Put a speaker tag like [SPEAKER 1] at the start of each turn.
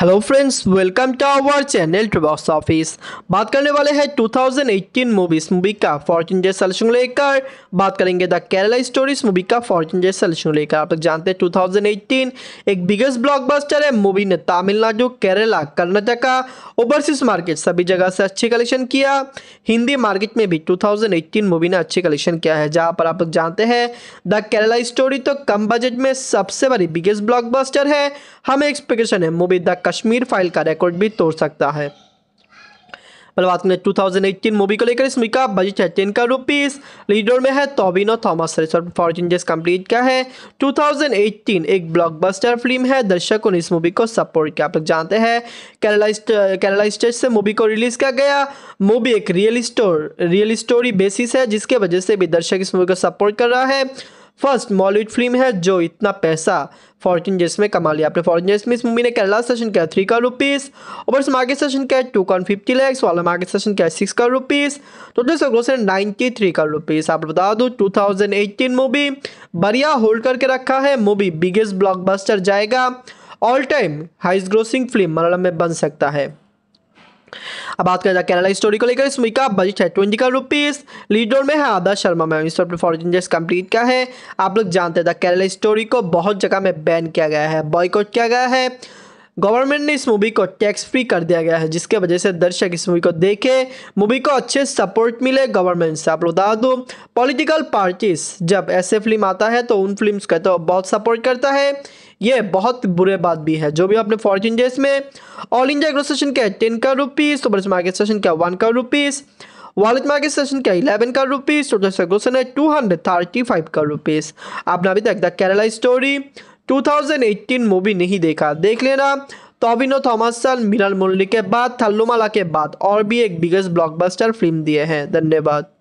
[SPEAKER 1] hello friends welcome to our channel to box office बात करने वाले हैं 2018 मूवीज मूवी का फॉर्चून जैसल सिंह लेकर बात करेंगे द केरला स्टोरीज मूवी का फॉर्चून जैसल सिंह लेकर आप लोग जानते हैं 2018 एक बिगेस्ट ब्लॉकबस्टर है मूवी ने तमिलनाडु केरला कर्नाटका ओवरसीज मार्केट सभी जगह से अच्छे कलेक्शन किया हिंदी मार्केट में भी टू मूवी ने अच्छे कलेक्शन किया है जहाँ पर आप लोग जानते हैं द केरला स्टोरी तो कम बजट में सबसे बड़ी बिगेस्ट ब्लॉक है हमें एक्सपेक्टेशन है मूवी द कश्मीर फाइल का रिकॉर्ड भी तोड़ सकता है पहले बात करें टू मूवी को लेकर इसमें का बजट है टेन का रुपीस लीडर में है टॉबिनो थॉमस फॉर्चुन जस कंप्लीट का है 2018 एक ब्लॉकबस्टर फिल्म है दर्शकों ने इस मूवी को सपोर्ट किया आप लोग जानते हैं केरला केरला स्टेट से मूवी को रिलीज किया गया मूवी एक real store real story basis है जिसके वजह से भी दर्शक इस मूवी को सपोर्ट कर रहा है फर्स्ट मॉलीवुड फिल्म है जो इतना पैसा फॉर्चून जेस में कमा लिया आपने फॉर्चून जेस में इस मूवी ने क्या लास्ट सेशन क्या three crore rupees over market session क्या टू कॉन फिफ्टी लैक्स वाला मार्केट सेशन क्या सिक्स का रुपीस टोटल इसका ग्रोस है नाइन्टी थ्री का रुपीस आप बता दो टू थाउजेंड एटीन मूवी बढ़िया होल्ड करके रखा है मूवी बिगेस्ट ब्लॉकबस्टर जाएगा all time highest grossing film Malayalam में बन सकता है अब बात करें केरला स्टोरी को लेकर इसमें का बजट है ट्वेंटी का रुपीज़ लीडर में है आदर्श शर्मा मैम इस पर कंप्लीट का है आप लोग जानते थे केरला स्टोरी को बहुत जगह में बैन किया गया है बॉयकॉट किया गया है गवर्नमेंट ने इस मूवी को टैक्स फ्री कर दिया गया है जिसके वजह से दर्शक इस मूवी को देखे मूवी को अच्छे सपोर्ट मिले गवर्नमेंट से आप लोग बता दो पॉलिटिकल पार्टीज जब ऐसे फिल्म आता है तो उन फिल्म का तो बहुत सपोर्ट करता है ये बहुत बुरे बात भी है जो भी आपने फॉर्चून डेज में ऑल इंडिया एग्रो सेशन का टेन का रुपीज़ सुपर मार्केट सेशन का वन का रुपीज़ वॉलेट मार्केट सेशन का इलेवन का रुपीज़ टोटल सेगोसन है टू हंड्रेड थर्टी फाइव का रुपीज़ आपने अभी तक द केरला स्टोरी 2018 मूवी नहीं देखा देख लेना तोबिनो थॉमसन मिनल मुरली के बाद थल्लुमाला के बाद और भी एक बिगेस्ट ब्लॉकबस्टर फिल्म दिए हैं धन्यवाद